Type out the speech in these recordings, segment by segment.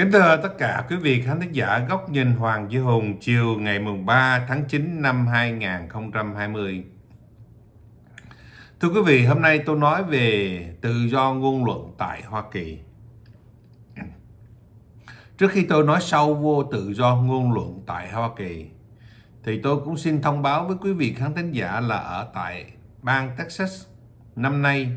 Kính thưa tất cả quý vị khán thính giả Góc nhìn Hoàng Duy Hùng chiều ngày mùng 3 tháng 9 năm 2020. Thưa quý vị, hôm nay tôi nói về tự do ngôn luận tại Hoa Kỳ. Trước khi tôi nói sâu vô tự do ngôn luận tại Hoa Kỳ, thì tôi cũng xin thông báo với quý vị khán thính giả là ở tại bang Texas năm nay,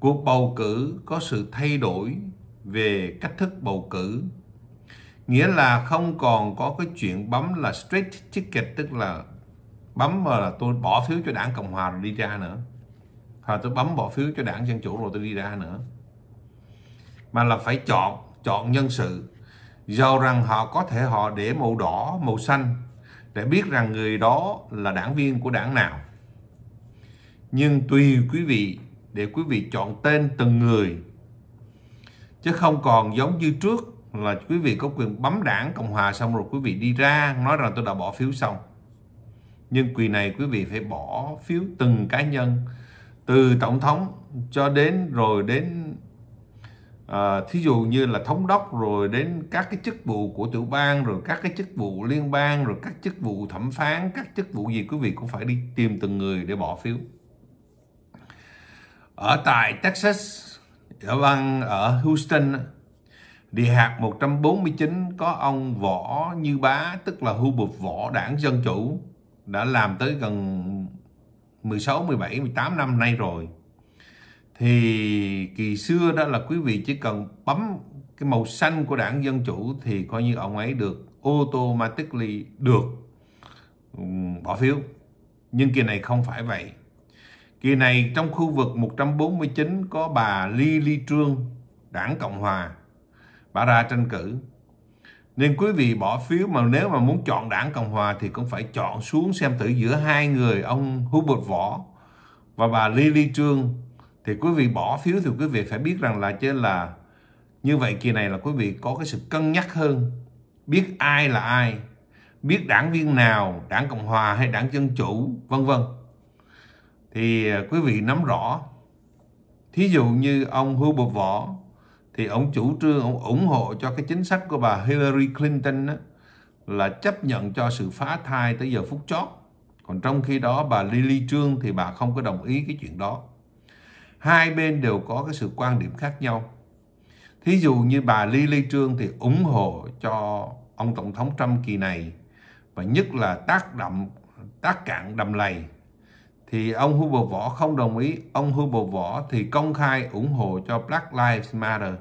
cuộc bầu cử có sự thay đổi về cách thức bầu cử nghĩa là không còn có cái chuyện bấm là straight ticket tức là bấm mà là tôi bỏ phiếu cho đảng cộng hòa rồi đi ra nữa hoặc tôi bấm bỏ phiếu cho đảng dân chủ rồi tôi đi ra nữa mà là phải chọn chọn nhân sự giàu rằng họ có thể họ để màu đỏ màu xanh để biết rằng người đó là đảng viên của đảng nào nhưng tùy quý vị để quý vị chọn tên từng người chứ không còn giống như trước là quý vị có quyền bấm đảng Cộng Hòa xong rồi quý vị đi ra nói rằng tôi đã bỏ phiếu xong nhưng kỳ này quý vị phải bỏ phiếu từng cá nhân từ tổng thống cho đến rồi đến à, thí dụ như là thống đốc rồi đến các cái chức vụ của tiểu bang rồi các cái chức vụ liên bang rồi các chức vụ thẩm phán các chức vụ gì quý vị cũng phải đi tìm từng người để bỏ phiếu ở tại Texas dạ vâng ở Houston địa hạt 149 có ông Võ Như Bá tức là hưu bụp Võ Đảng Dân Chủ đã làm tới gần 16, 17, 18 năm nay rồi thì kỳ xưa đó là quý vị chỉ cần bấm cái màu xanh của đảng Dân Chủ thì coi như ông ấy được automatically được ừ, bỏ phiếu nhưng kỳ này không phải vậy Kỳ này trong khu vực 149 có bà Ly Ly Trương, đảng Cộng Hòa. Bà ra tranh cử. Nên quý vị bỏ phiếu mà nếu mà muốn chọn đảng Cộng Hòa thì cũng phải chọn xuống xem thử giữa hai người ông Hubert Võ và bà Ly Ly Trương. Thì quý vị bỏ phiếu thì quý vị phải biết rằng là chứ là như vậy kỳ này là quý vị có cái sự cân nhắc hơn. Biết ai là ai, biết đảng viên nào, đảng Cộng Hòa hay đảng Dân Chủ, vân vân thì à, quý vị nắm rõ. Thí dụ như ông Hưu Bột Võ thì ông chủ trương ông ủng hộ cho cái chính sách của bà Hillary Clinton đó, là chấp nhận cho sự phá thai tới giờ phút chót. Còn trong khi đó bà Lily Trương thì bà không có đồng ý cái chuyện đó. Hai bên đều có cái sự quan điểm khác nhau. Thí dụ như bà Lily Trương thì ủng hộ cho ông Tổng thống Trump kỳ này và nhất là tác động tác cạn đầm lầy thì ông Hubble Võ không đồng ý. Ông Hubble Võ thì công khai ủng hộ cho Black Lives Matter.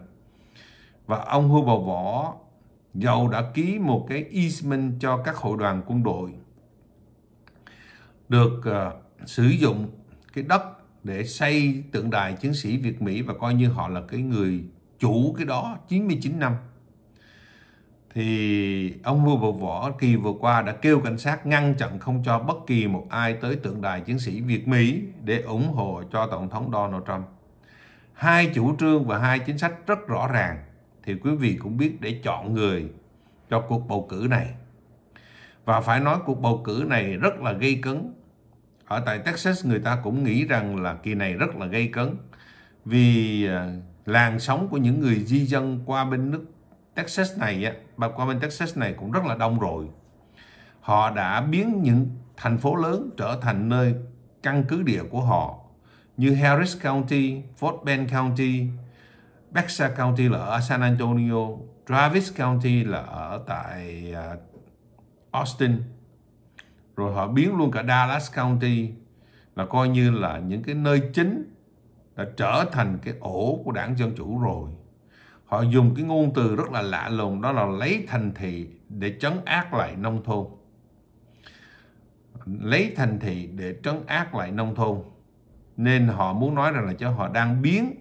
Và ông Hubble Võ giàu đã ký một cái easement cho các hội đoàn quân đội được uh, sử dụng cái đất để xây tượng đài chiến sĩ Việt Mỹ và coi như họ là cái người chủ cái đó 99 năm thì ông vua bột võ kỳ vừa qua đã kêu cảnh sát ngăn chặn không cho bất kỳ một ai tới tượng đài chiến sĩ Việt Mỹ để ủng hộ cho Tổng thống Donald Trump. Hai chủ trương và hai chính sách rất rõ ràng thì quý vị cũng biết để chọn người cho cuộc bầu cử này. Và phải nói cuộc bầu cử này rất là gây cấn. Ở tại Texas người ta cũng nghĩ rằng là kỳ này rất là gây cấn vì à, làn sóng của những người di dân qua bên nước Texas này á, bà qua bên Texas này cũng rất là đông rồi. Họ đã biến những thành phố lớn trở thành nơi căn cứ địa của họ như Harris County, Fort Bend County, Bexar County là ở San Antonio, Travis County là ở tại à, Austin. Rồi họ biến luôn cả Dallas County là coi như là những cái nơi chính đã trở thành cái ổ của đảng Dân Chủ rồi họ dùng cái ngôn từ rất là lạ lùng đó là lấy thành thị để trấn áp lại nông thôn lấy thành thị để trấn áp lại nông thôn nên họ muốn nói rằng là cho họ đang biến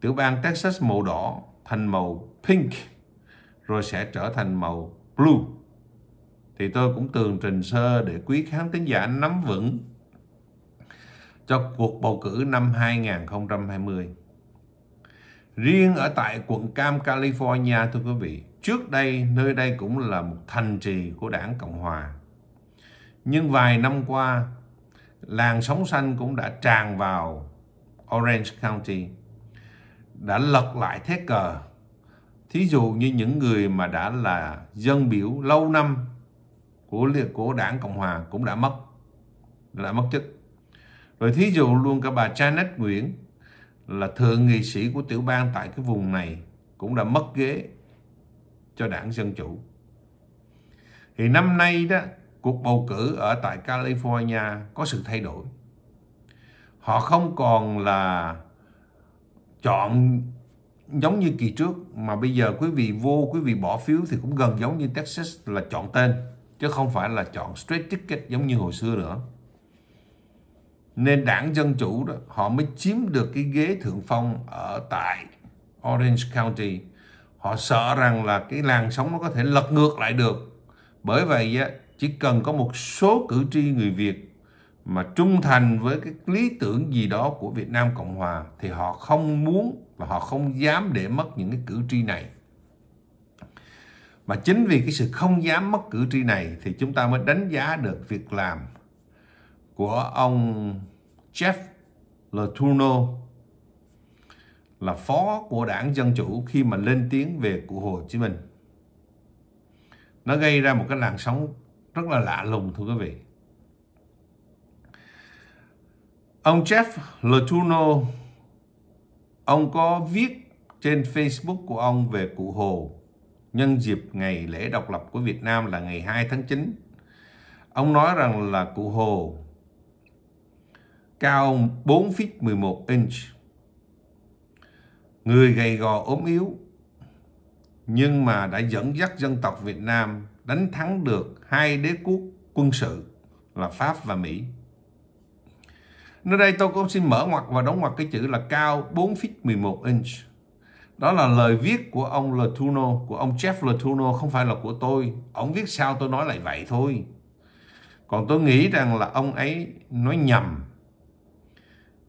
tiểu bang Texas màu đỏ thành màu pink rồi sẽ trở thành màu blue thì tôi cũng tường trình sơ để quý khán thính giả nắm vững cho cuộc bầu cử năm 2020 Riêng ở tại quận Cam California thưa quý vị, trước đây nơi đây cũng là một thành trì của đảng Cộng Hòa. Nhưng vài năm qua, làng sóng xanh cũng đã tràn vào Orange County, đã lật lại thế cờ. Thí dụ như những người mà đã là dân biểu lâu năm của của đảng Cộng Hòa cũng đã mất, đã mất chức. Rồi thí dụ luôn cả bà Janet Nguyễn là thượng nghị sĩ của tiểu bang tại cái vùng này cũng đã mất ghế cho đảng Dân Chủ. Thì năm nay đó, cuộc bầu cử ở tại California có sự thay đổi. Họ không còn là chọn giống như kỳ trước mà bây giờ quý vị vô quý vị bỏ phiếu thì cũng gần giống như Texas là chọn tên chứ không phải là chọn straight ticket giống như hồi xưa nữa nên đảng Dân Chủ đó họ mới chiếm được cái ghế thượng phong ở tại Orange County. Họ sợ rằng là cái làn sóng nó có thể lật ngược lại được. Bởi vậy chỉ cần có một số cử tri người Việt mà trung thành với cái lý tưởng gì đó của Việt Nam Cộng Hòa thì họ không muốn và họ không dám để mất những cái cử tri này. Mà chính vì cái sự không dám mất cử tri này thì chúng ta mới đánh giá được việc làm của ông Jeff Letourneau là phó của đảng Dân Chủ khi mà lên tiếng về cụ Hồ Chí Minh. Nó gây ra một cái làn sóng rất là lạ lùng thưa quý vị. Ông Jeff Letourneau ông có viết trên Facebook của ông về cụ Hồ nhân dịp ngày lễ độc lập của Việt Nam là ngày 2 tháng 9. Ông nói rằng là cụ Hồ cao 4 feet 11 inch. Người gầy gò ốm yếu nhưng mà đã dẫn dắt dân tộc Việt Nam đánh thắng được hai đế quốc quân sự là Pháp và Mỹ. Nơi đây tôi cũng xin mở ngoặc và đóng ngoặc cái chữ là cao 4 feet 11 inch. Đó là lời viết của ông Letourneau, của ông Jeff Letourneau, không phải là của tôi. Ông viết sao tôi nói lại vậy thôi. Còn tôi nghĩ rằng là ông ấy nói nhầm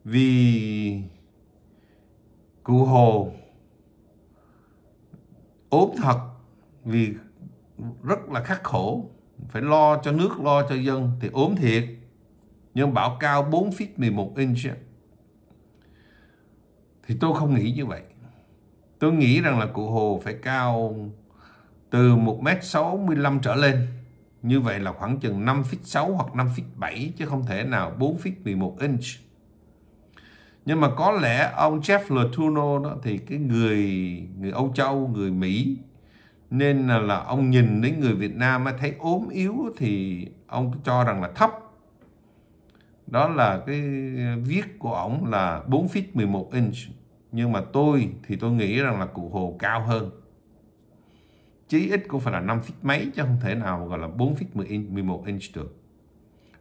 vì cụ hồ ốm thật vì rất là khắc khổ phải lo cho nước lo cho dân thì ốm thiệt nhưng bảo cao 4 feet 11 inch thì tôi không nghĩ như vậy tôi nghĩ rằng là cụ hồ phải cao từ 1m65 trở lên như vậy là khoảng chừng 5 feet 6 hoặc 5 feet 7 chứ không thể nào 4 feet 11 inch nhưng mà có lẽ ông Jeff Letourneau đó thì cái người người Âu Châu người Mỹ nên là, là ông nhìn đến người Việt Nam mà thấy ốm yếu thì ông cho rằng là thấp đó là cái viết của ông là 4 feet 11 inch nhưng mà tôi thì tôi nghĩ rằng là cụ Hồ cao hơn chí ít cũng phải là 5 feet mấy chứ không thể nào gọi là 4 feet 11 inch được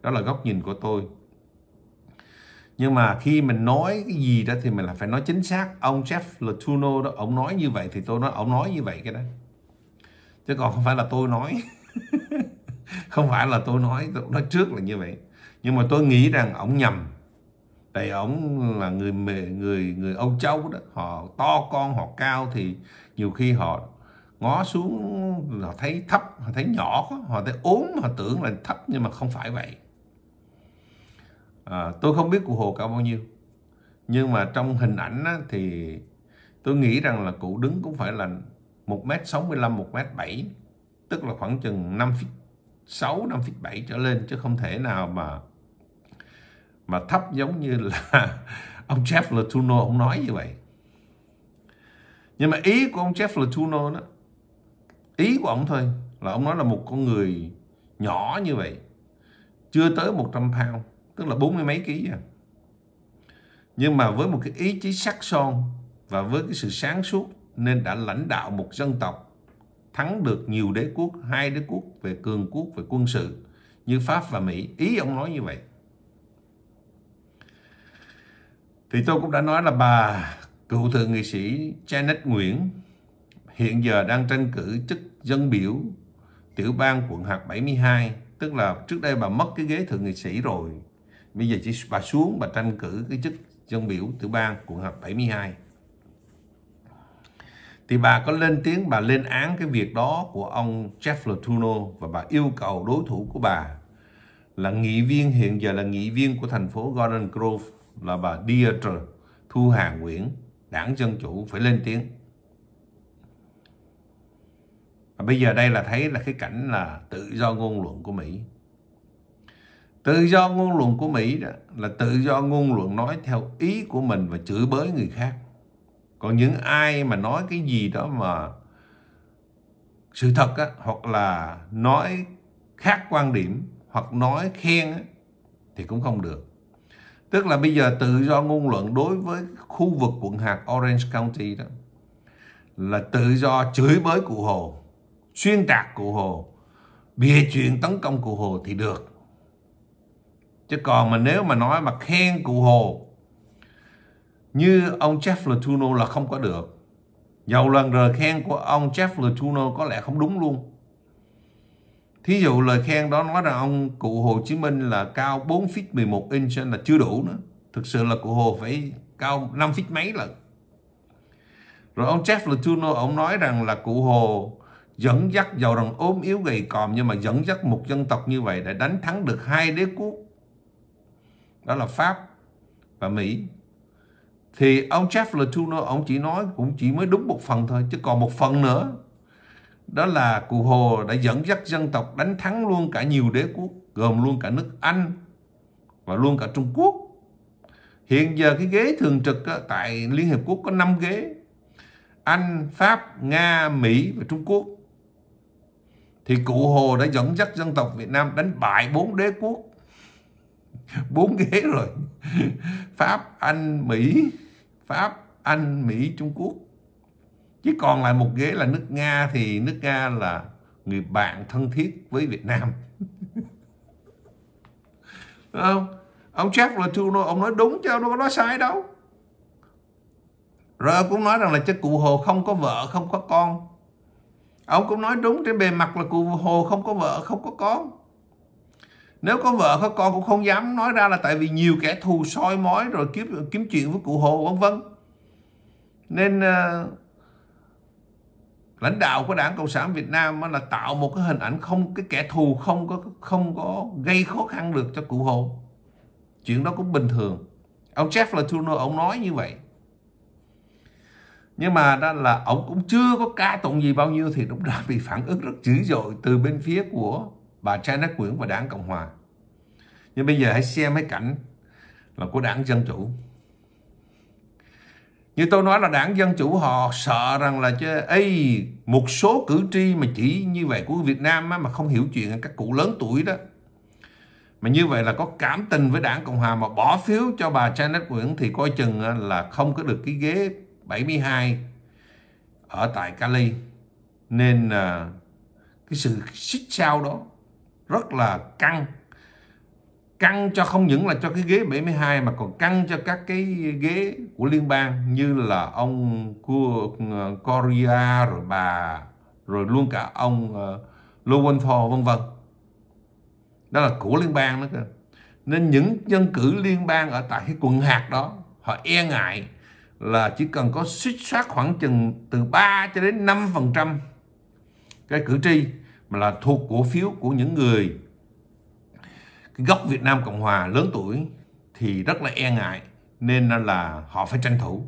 đó là góc nhìn của tôi nhưng mà khi mình nói cái gì đó thì mình là phải nói chính xác ông Jeff Letourneau đó ông nói như vậy thì tôi nói ông nói như vậy cái đó chứ còn không phải là tôi nói không phải là tôi nói tôi nói trước là như vậy nhưng mà tôi nghĩ rằng ông nhầm tại ông là người người người Âu Châu đó họ to con họ cao thì nhiều khi họ ngó xuống họ thấy thấp họ thấy nhỏ họ thấy ốm họ tưởng là thấp nhưng mà không phải vậy à, tôi không biết cụ Hồ cao bao nhiêu nhưng mà trong hình ảnh á, thì tôi nghĩ rằng là cụ đứng cũng phải là 1 m lăm một m bảy tức là khoảng chừng năm feet sáu năm feet bảy trở lên chứ không thể nào mà mà thấp giống như là ông Jeff Letourneau ông nói như vậy nhưng mà ý của ông Jeff Letourneau đó ý của ông thôi là ông nói là một con người nhỏ như vậy chưa tới 100 pound tức là bốn mươi mấy ký rồi à. nhưng mà với một cái ý chí sắc son và với cái sự sáng suốt nên đã lãnh đạo một dân tộc thắng được nhiều đế quốc hai đế quốc về cường quốc về quân sự như pháp và mỹ ý ông nói như vậy thì tôi cũng đã nói là bà cựu thượng nghị sĩ janet nguyễn hiện giờ đang tranh cử chức dân biểu tiểu bang quận hạt 72 tức là trước đây bà mất cái ghế thượng nghị sĩ rồi bây giờ chỉ bà xuống bà tranh cử cái chức dân biểu tiểu bang quận hợp 72 thì bà có lên tiếng bà lên án cái việc đó của ông Jeff Letourneau và bà yêu cầu đối thủ của bà là nghị viên hiện giờ là nghị viên của thành phố Golden Grove là bà Deirdre Thu Hà Nguyễn đảng Dân Chủ phải lên tiếng và bây giờ đây là thấy là cái cảnh là tự do ngôn luận của Mỹ tự do ngôn luận của Mỹ đó là tự do ngôn luận nói theo ý của mình và chửi bới người khác còn những ai mà nói cái gì đó mà sự thật á, hoặc là nói khác quan điểm hoặc nói khen á, thì cũng không được tức là bây giờ tự do ngôn luận đối với khu vực quận hạt Orange County đó là tự do chửi bới cụ Hồ xuyên tạc cụ Hồ bịa chuyện tấn công cụ Hồ thì được chứ còn mà nếu mà nói mà khen cụ Hồ như ông Jeff Letourneau là không có được dầu lần lời khen của ông Jeff Letourneau có lẽ không đúng luôn thí dụ lời khen đó nói rằng ông cụ Hồ Chí Minh là cao 4 feet 11 inch là chưa đủ nữa thực sự là cụ Hồ phải cao 5 feet mấy lần rồi ông Jeff Letourneau ông nói rằng là cụ Hồ dẫn dắt giàu rằng ốm yếu gầy còm nhưng mà dẫn dắt một dân tộc như vậy để đánh thắng được hai đế quốc đó là Pháp và Mỹ thì ông Jeff Letourneau ông chỉ nói cũng chỉ mới đúng một phần thôi chứ còn một phần nữa đó là cụ Hồ đã dẫn dắt dân tộc đánh thắng luôn cả nhiều đế quốc gồm luôn cả nước Anh và luôn cả Trung Quốc hiện giờ cái ghế thường trực tại Liên Hiệp Quốc có 5 ghế Anh, Pháp, Nga, Mỹ và Trung Quốc thì cụ Hồ đã dẫn dắt dân tộc Việt Nam đánh bại bốn đế quốc bốn ghế rồi pháp anh mỹ pháp anh mỹ trung quốc chứ còn lại một ghế là nước nga thì nước nga là người bạn thân thiết với việt nam Đúng không ông Jack Letourneau ông nói đúng chứ ông đâu có nói sai đâu rồi cũng nói rằng là chứ cụ hồ không có vợ không có con ông cũng nói đúng trên bề mặt là cụ hồ không có vợ không có con nếu có vợ có con cũng không dám nói ra là tại vì nhiều kẻ thù soi mói rồi kiếm kiếm chuyện với cụ hồ vân vân nên uh, lãnh đạo của đảng cộng sản việt nam là tạo một cái hình ảnh không cái kẻ thù không có không có gây khó khăn được cho cụ hồ chuyện đó cũng bình thường ông jeff latuno ông nói như vậy nhưng mà đó là ông cũng chưa có ca tụng gì bao nhiêu thì cũng đã bị phản ứng rất dữ dội từ bên phía của bà Janet Quyển và đảng Cộng Hòa nhưng bây giờ hãy xem cái cảnh là của đảng Dân Chủ như tôi nói là đảng Dân Chủ họ sợ rằng là chứ, ấy một số cử tri mà chỉ như vậy của Việt Nam mà không hiểu chuyện các cụ lớn tuổi đó mà như vậy là có cảm tình với đảng Cộng Hòa mà bỏ phiếu cho bà Janet Nguyễn thì coi chừng là không có được cái ghế 72 ở tại Cali nên à, cái sự xích sao đó rất là căng căng cho không những là cho cái ghế 72 mà còn căng cho các cái ghế của liên bang như là ông của ờ, Korea rồi bà rồi luôn cả ông uh, ờ, Lowenthal vân vân đó là của liên bang đó nên những dân cử liên bang ở tại cái quận hạt đó họ e ngại là chỉ cần có suýt soát khoảng chừng từ 3 cho đến 5 phần trăm cái cử tri mà là thuộc cổ phiếu của những người cái gốc Việt Nam Cộng Hòa lớn tuổi thì rất là e ngại nên là họ phải tranh thủ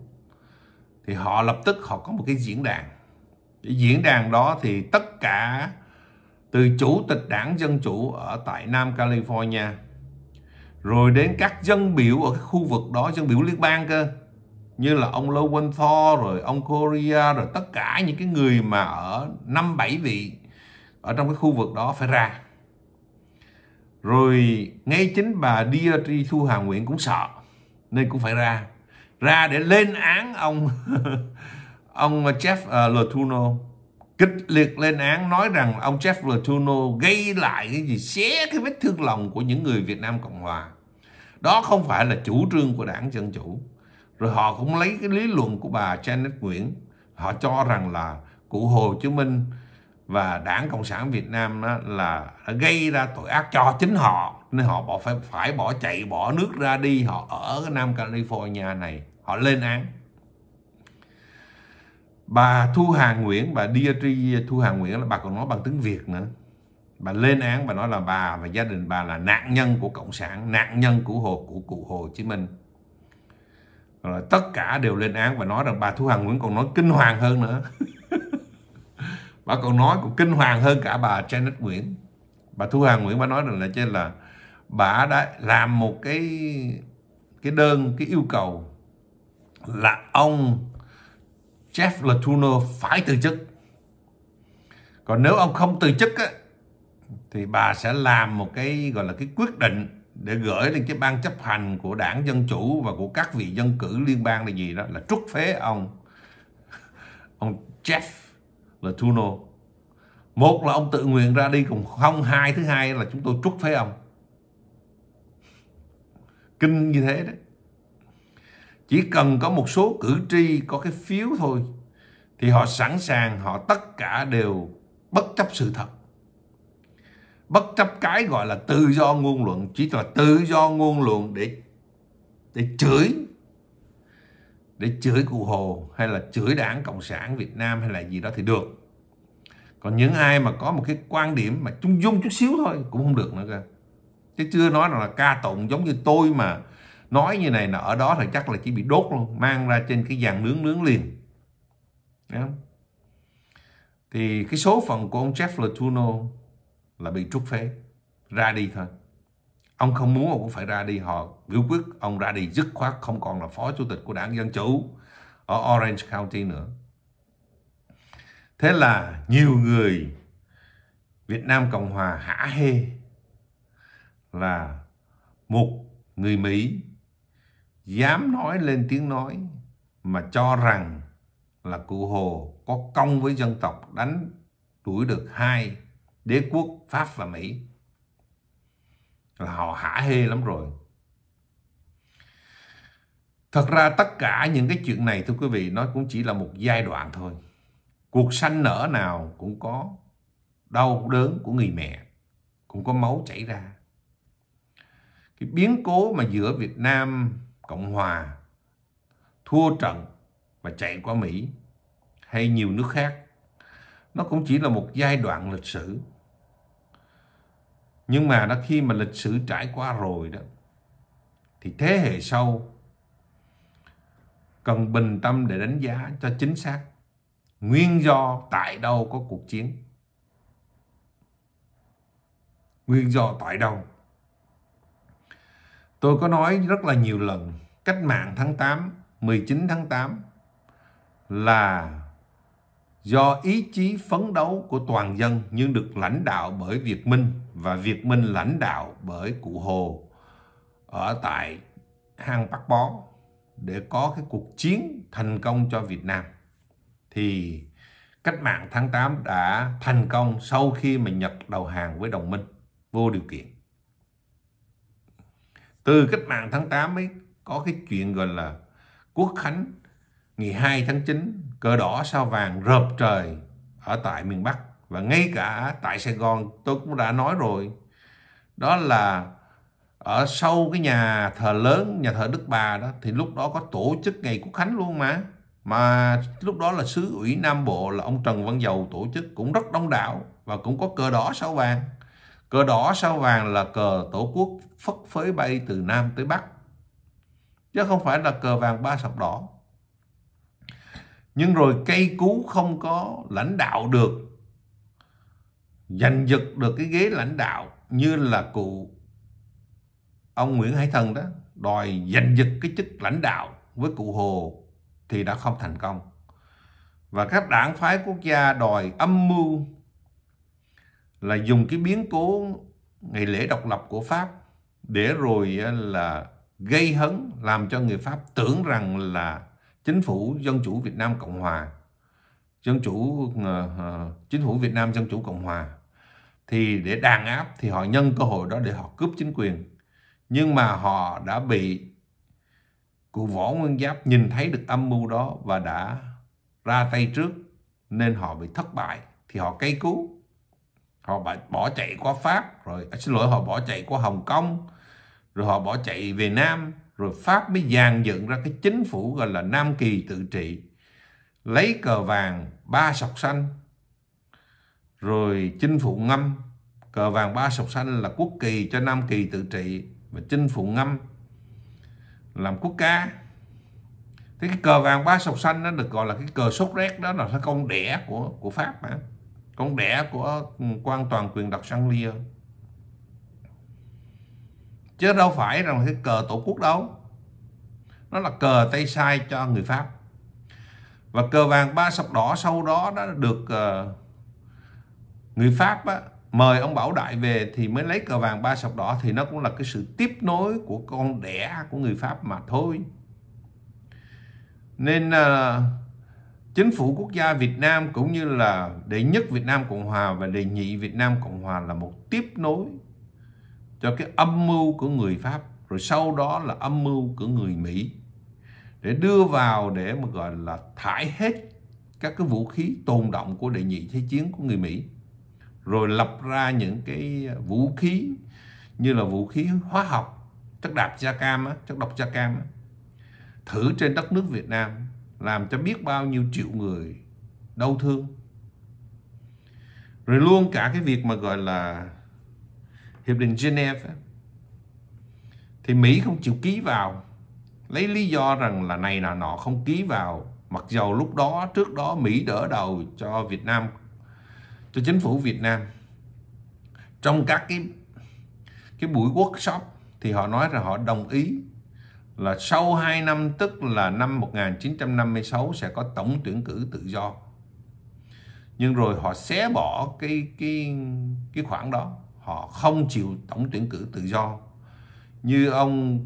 thì họ lập tức họ có một cái diễn đàn cái diễn đàn đó thì tất cả từ chủ tịch đảng Dân Chủ ở tại Nam California rồi đến các dân biểu ở cái khu vực đó dân biểu liên bang cơ như là ông Lowenthal rồi ông Korea rồi tất cả những cái người mà ở năm bảy vị ở trong cái khu vực đó phải ra rồi ngay chính bà Diatri Thu Hà Nguyễn cũng sợ nên cũng phải ra ra để lên án ông ông Jeff uh, ờ, Letourneau kịch liệt lên án nói rằng ông Jeff Letourneau gây lại cái gì xé cái vết thương lòng của những người Việt Nam Cộng Hòa đó không phải là chủ trương của đảng Dân Chủ rồi họ cũng lấy cái lý luận của bà Janet Nguyễn họ cho rằng là cụ Hồ Chí Minh và đảng cộng sản việt nam đó là đã gây ra tội ác cho chính họ nên họ bỏ phải phải bỏ chạy bỏ nước ra đi họ ở cái nam california này họ lên án bà thu hà nguyễn bà diatri thu hà nguyễn là bà còn nói bằng tiếng việt nữa bà lên án và nói là bà và gia đình bà là nạn nhân của cộng sản nạn nhân của hồ của cụ hồ chí minh rồi tất cả đều lên án và nói rằng bà thu hà nguyễn còn nói kinh hoàng hơn nữa bà còn nói còn kinh hoàng hơn cả bà Janet Nguyễn bà Thu Hà Nguyễn bà nói rằng là trên là bà đã làm một cái cái đơn cái yêu cầu là ông Jeff Latuno phải từ chức còn nếu ông không từ chức á, thì bà sẽ làm một cái gọi là cái quyết định để gửi lên cái ban chấp hành của đảng dân chủ và của các vị dân cử liên bang là gì đó là trút phế ông ông Jeff là Tuno một là ông tự nguyện ra đi cùng không hai thứ hai là chúng tôi trút phế ông kinh như thế đấy chỉ cần có một số cử tri có cái phiếu thôi thì họ sẵn sàng họ tất cả đều bất chấp sự thật bất chấp cái gọi là tự do ngôn luận chỉ là tự do ngôn luận để để chửi để chửi cụ Hồ hay là chửi đảng Cộng sản Việt Nam hay là gì đó thì được. Còn những ai mà có một cái quan điểm mà chung dung chút xíu thôi cũng không được nữa cơ. Chứ chưa nói là ca tụng giống như tôi mà nói như này là ở đó thì chắc là chỉ bị đốt luôn. Mang ra trên cái dàn nướng nướng liền. không? Thì cái số phận của ông Jeff Latuno là bị trút phế. Ra đi thôi ông không muốn ông cũng phải ra đi họ biểu quyết ông ra đi dứt khoát không còn là phó chủ tịch của đảng dân chủ ở Orange County nữa thế là nhiều người Việt Nam Cộng Hòa hả hê là một người Mỹ dám nói lên tiếng nói mà cho rằng là cụ Hồ có công với dân tộc đánh đuổi được hai đế quốc Pháp và Mỹ là họ hả hê lắm rồi thật ra tất cả những cái chuyện này thưa quý vị nó cũng chỉ là một giai đoạn thôi cuộc sanh nở nào cũng có đau đớn của người mẹ cũng có máu chảy ra cái biến cố mà giữa Việt Nam Cộng Hòa thua trận và chạy qua Mỹ hay nhiều nước khác nó cũng chỉ là một giai đoạn lịch sử nhưng mà đã khi mà lịch sử trải qua rồi đó thì thế hệ sau cần bình tâm để đánh giá cho chính xác nguyên do tại đâu có cuộc chiến nguyên do tại đâu tôi có nói rất là nhiều lần cách mạng tháng 8 19 tháng 8 là do ý chí phấn đấu của toàn dân nhưng được lãnh đạo bởi Việt Minh và Việt Minh lãnh đạo bởi cụ Hồ ở tại hang Bắc Bó để có cái cuộc chiến thành công cho Việt Nam. Thì cách mạng tháng 8 đã thành công sau khi mà Nhật đầu hàng với đồng minh vô điều kiện. Từ cách mạng tháng 8 mới có cái chuyện gọi là Quốc Khánh ngày 2 tháng 9 cờ đỏ sao vàng rợp trời ở tại miền Bắc và ngay cả tại Sài Gòn tôi cũng đã nói rồi đó là ở sau cái nhà thờ lớn nhà thờ Đức Bà đó thì lúc đó có tổ chức ngày Quốc Khánh luôn mà mà lúc đó là sứ ủy Nam Bộ là ông Trần Văn Dầu tổ chức cũng rất đông đảo và cũng có cờ đỏ sao vàng cờ đỏ sao vàng là cờ tổ quốc phất phới bay từ Nam tới Bắc chứ không phải là cờ vàng ba sọc đỏ nhưng rồi cây cú không có lãnh đạo được giành giật được cái ghế lãnh đạo như là cụ ông Nguyễn Hải Thần đó đòi giành giật cái chức lãnh đạo với cụ Hồ thì đã không thành công và các đảng phái quốc gia đòi âm mưu là dùng cái biến cố ngày lễ độc lập của Pháp để rồi là gây hấn làm cho người Pháp tưởng rằng là chính phủ dân chủ Việt Nam Cộng Hòa dân chủ uh, chính phủ Việt Nam dân chủ Cộng Hòa thì để đàn áp thì họ nhân cơ hội đó để họ cướp chính quyền nhưng mà họ đã bị cụ võ nguyên giáp nhìn thấy được âm mưu đó và đã ra tay trước nên họ bị thất bại thì họ cay cú họ bỏ chạy qua pháp rồi à, xin lỗi họ bỏ chạy qua hồng kông rồi họ bỏ chạy về nam rồi Pháp mới dàn dựng ra cái chính phủ gọi là Nam Kỳ tự trị, lấy cờ vàng ba sọc xanh, rồi chinh phụ ngâm, cờ vàng ba sọc xanh là quốc kỳ cho Nam Kỳ tự trị, và chinh phụ ngâm làm quốc ca. Thế cái cờ vàng ba sọc xanh nó được gọi là cái cờ sốt rét đó là cái con đẻ của của Pháp mà. Con đẻ của ừ, quan toàn quyền đặc sang Lia chứ đâu phải rằng cái cờ tổ quốc đâu nó là cờ tay sai cho người pháp và cờ vàng ba sọc đỏ sau đó đã được ờ, người pháp á, mời ông Bảo Đại về thì mới lấy cờ vàng ba sọc đỏ thì nó cũng là cái sự tiếp nối của con đẻ của người Pháp mà thôi. Nên ờ, chính phủ quốc gia Việt Nam cũng như là đệ nhất Việt Nam Cộng Hòa và đệ nhị Việt Nam Cộng Hòa là một tiếp nối cho cái âm mưu của người Pháp rồi sau đó là âm mưu của người Mỹ để đưa vào để mà gọi là thải hết các cái vũ khí tồn động của đệ nhị thế chiến của người Mỹ rồi lập ra những cái vũ khí như là vũ khí hóa học chất đạp da cam á, chất độc da cam á. thử trên đất nước Việt Nam làm cho biết bao nhiêu triệu người đau thương rồi luôn cả cái việc mà gọi là hiệp định Geneva thì Mỹ không chịu ký vào lấy lý do rằng là này là nọ không ký vào mặc dầu lúc đó trước đó Mỹ đỡ đầu cho Việt Nam cho chính phủ Việt Nam trong các cái cái buổi workshop thì họ nói rằng họ đồng ý là sau 2 năm tức là năm 1956 sẽ có tổng tuyển cử tự do nhưng rồi họ xé bỏ cái cái cái khoản đó họ không chịu tổng tuyển cử tự do như ông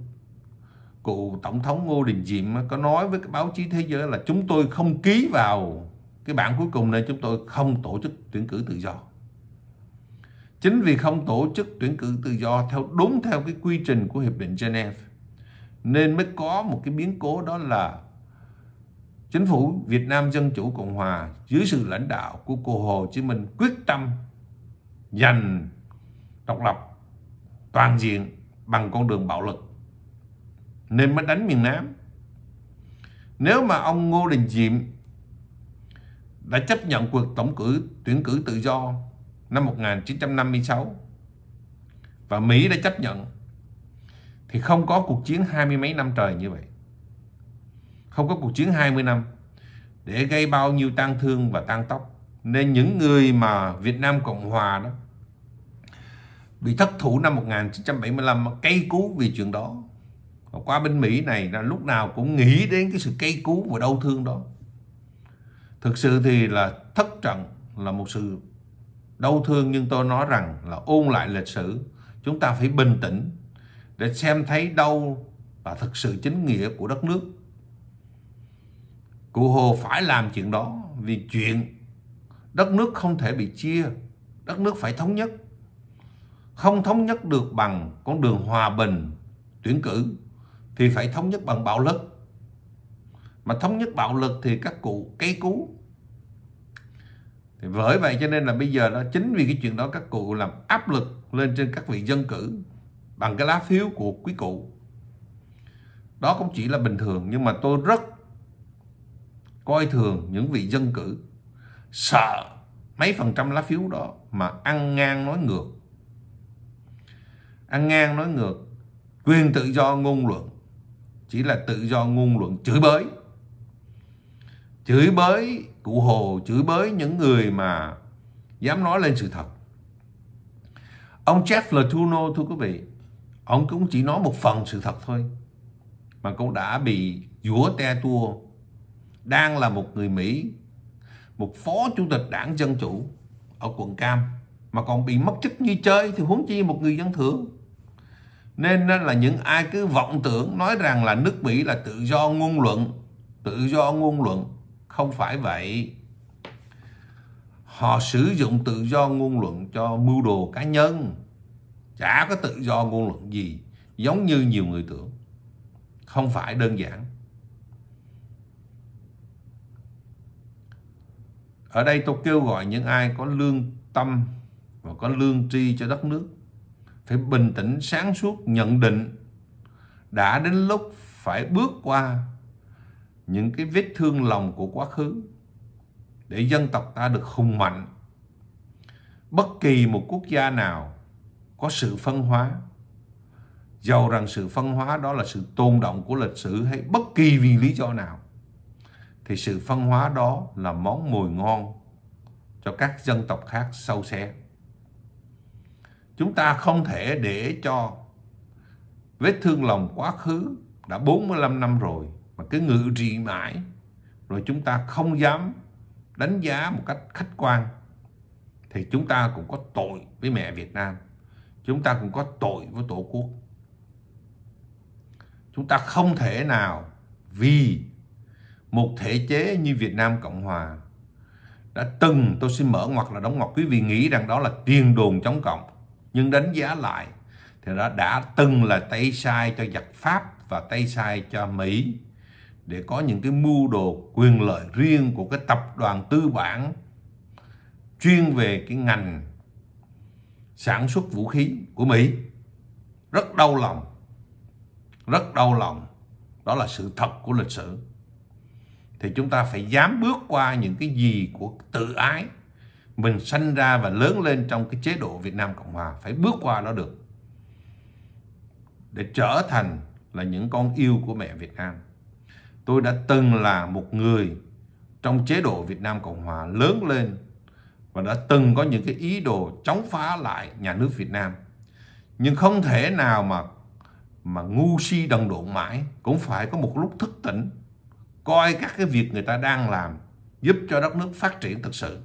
cụ tổng thống Ngô Đình Diệm có nói với cái báo chí thế giới là chúng tôi không ký vào cái bản cuối cùng nên chúng tôi không tổ chức tuyển cử tự do chính vì không tổ chức tuyển cử tự do theo đúng theo cái quy trình của hiệp định Geneva nên mới có một cái biến cố đó là chính phủ Việt Nam Dân Chủ Cộng Hòa dưới sự lãnh đạo của cô Hồ Chí Minh quyết tâm giành độc lập toàn diện bằng con đường bạo lực nên mới đánh miền Nam nếu mà ông Ngô Đình Diệm đã chấp nhận cuộc tổng cử tuyển cử tự do năm 1956 và Mỹ đã chấp nhận thì không có cuộc chiến hai mươi mấy năm trời như vậy không có cuộc chiến 20 năm để gây bao nhiêu tang thương và tang tóc nên những người mà Việt Nam Cộng Hòa đó bị thất thủ năm 1975 cây cú vì chuyện đó và qua bên Mỹ này là lúc nào cũng nghĩ đến cái sự cây cú và đau thương đó thực sự thì là thất trận là một sự đau thương nhưng tôi nói rằng là ôn lại lịch sử chúng ta phải bình tĩnh để xem thấy đâu là thực sự chính nghĩa của đất nước cụ hồ phải làm chuyện đó vì chuyện đất nước không thể bị chia đất nước phải thống nhất không thống nhất được bằng con đường hòa bình tuyển cử thì phải thống nhất bằng bạo lực mà thống nhất bạo lực thì các cụ cấy cú thì bởi vậy cho nên là bây giờ đó chính vì cái chuyện đó các cụ làm áp lực lên trên các vị dân cử bằng cái lá phiếu của quý cụ đó cũng chỉ là bình thường nhưng mà tôi rất coi thường những vị dân cử sợ mấy phần trăm lá phiếu đó mà ăn ngang nói ngược ăn ngang nói ngược quyền tự do ngôn luận chỉ là tự do ngôn luận chửi bới chửi bới cụ hồ chửi bới những người mà dám nói lên sự thật ông Jeff Letourneau thưa quý vị ông cũng chỉ nói một phần sự thật thôi mà cũng đã bị dũa te tua đang là một người Mỹ một phó chủ tịch đảng Dân Chủ ở quận Cam mà còn bị mất chức như chơi thì huống chi một người dân thường nên là những ai cứ vọng tưởng nói rằng là nước mỹ là tự do ngôn luận tự do ngôn luận không phải vậy họ sử dụng tự do ngôn luận cho mưu đồ cá nhân chả có tự do ngôn luận gì giống như nhiều người tưởng không phải đơn giản ở đây tôi kêu gọi những ai có lương tâm và có lương tri cho đất nước phải bình tĩnh sáng suốt nhận định đã đến lúc phải bước qua những cái vết thương lòng của quá khứ để dân tộc ta được hùng mạnh. Bất kỳ một quốc gia nào có sự phân hóa, dầu rằng sự phân hóa đó là sự tôn động của lịch sử hay bất kỳ vì lý do nào, thì sự phân hóa đó là món mồi ngon cho các dân tộc khác sâu xé. Chúng ta không thể để cho vết thương lòng quá khứ đã 45 năm rồi mà cứ ngự trị mãi rồi chúng ta không dám đánh giá một cách khách quan thì chúng ta cũng có tội với mẹ Việt Nam. Chúng ta cũng có tội với Tổ quốc. Chúng ta không thể nào vì một thể chế như Việt Nam Cộng Hòa đã từng tôi xin mở ngoặc là đóng ngoặc quý vị nghĩ rằng đó là tiền đồn chống cộng nhưng đánh giá lại thì nó đã từng là tay sai cho giặc Pháp và tay sai cho Mỹ để có những cái mưu đồ quyền lợi riêng của cái tập đoàn tư bản chuyên về cái ngành sản xuất vũ khí của Mỹ rất đau lòng rất đau lòng đó là sự thật của lịch sử thì chúng ta phải dám bước qua những cái gì của tự ái mình sanh ra và lớn lên trong cái chế độ Việt Nam Cộng Hòa phải bước qua nó được để trở thành là những con yêu của mẹ Việt Nam. Tôi đã từng là một người trong chế độ Việt Nam Cộng Hòa lớn lên và đã từng có những cái ý đồ chống phá lại nhà nước Việt Nam. Nhưng không thể nào mà mà ngu si đần độn mãi, cũng phải có một lúc thức tỉnh, coi các cái việc người ta đang làm giúp cho đất nước phát triển thực sự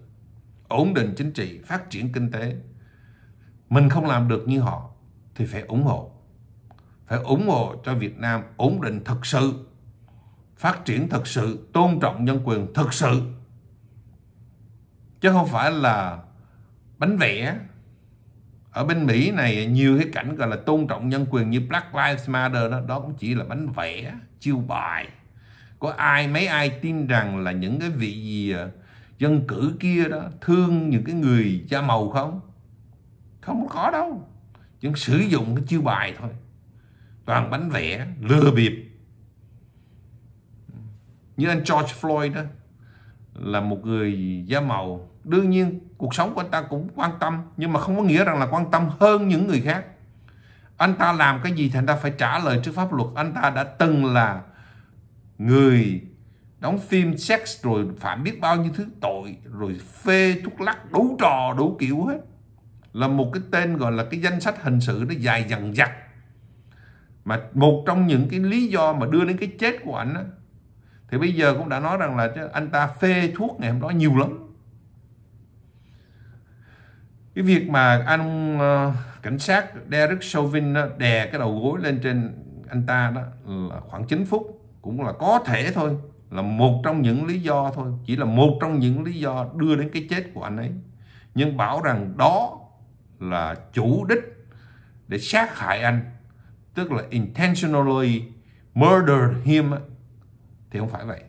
ổn định chính trị, phát triển kinh tế. Mình không làm được như họ thì phải ủng hộ. Phải ủng hộ cho Việt Nam ổn định thật sự, phát triển thật sự, tôn trọng nhân quyền thật sự. Chứ không phải là bánh vẽ. Ở bên Mỹ này nhiều cái cảnh gọi là tôn trọng nhân quyền như Black Lives Matter đó, đó cũng chỉ là bánh vẽ, chiêu bài. Có ai mấy ai tin rằng là những cái vị gì dân cử kia đó thương những cái người da màu không không có đâu nhưng sử dụng cái chiêu bài thôi toàn bánh vẽ lừa bịp như anh George Floyd đó là một người da màu đương nhiên cuộc sống của anh ta cũng quan tâm nhưng mà không có nghĩa rằng là quan tâm hơn những người khác anh ta làm cái gì thì anh ta phải trả lời trước pháp luật anh ta đã từng là người đóng phim sex rồi phạm biết bao nhiêu thứ tội rồi phê thuốc lắc đủ trò đủ kiểu hết là một cái tên gọi là cái danh sách hình sự nó dài dằng dặc mà một trong những cái lý do mà đưa đến cái chết của anh á thì bây giờ cũng đã nói rằng là anh ta phê thuốc ngày hôm đó nhiều lắm cái việc mà anh ờ, cảnh sát Derek Chauvin đè cái đầu gối lên trên anh ta đó là khoảng 9 phút cũng là có thể thôi là một trong những lý do thôi chỉ là một trong những lý do đưa đến cái chết của anh ấy nhưng bảo rằng đó là chủ đích để sát hại anh tức là intentionally murder him thì không phải vậy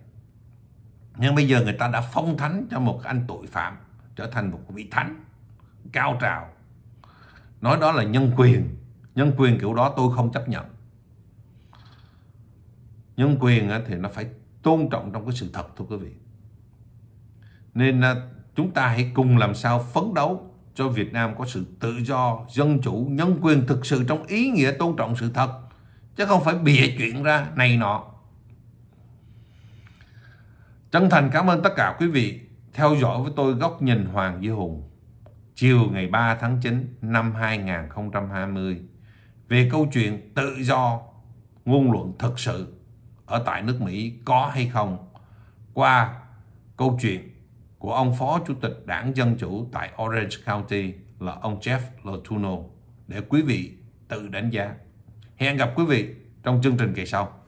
nhưng bây giờ người ta đã phong thánh cho một anh tội phạm trở thành một vị thánh cao trào nói đó là nhân quyền nhân quyền kiểu đó tôi không chấp nhận nhân quyền thì nó phải tôn trọng trong cái sự thật thôi quý vị nên chúng ta hãy cùng làm sao phấn đấu cho Việt Nam có sự tự do, dân chủ, nhân quyền thực sự trong ý nghĩa tôn trọng sự thật, chứ không phải bịa chuyện ra này nọ. Chân thành cảm ơn tất cả quý vị theo dõi với tôi góc nhìn Hoàng Duy Hùng chiều ngày 3 tháng 9 năm 2020 về câu chuyện tự do ngôn luận thực sự ở tại nước Mỹ có hay không qua câu chuyện của ông phó chủ tịch đảng Dân Chủ tại Orange County là ông Jeff Letourneau để quý vị tự đánh giá. Hẹn gặp quý vị trong chương trình kỳ sau.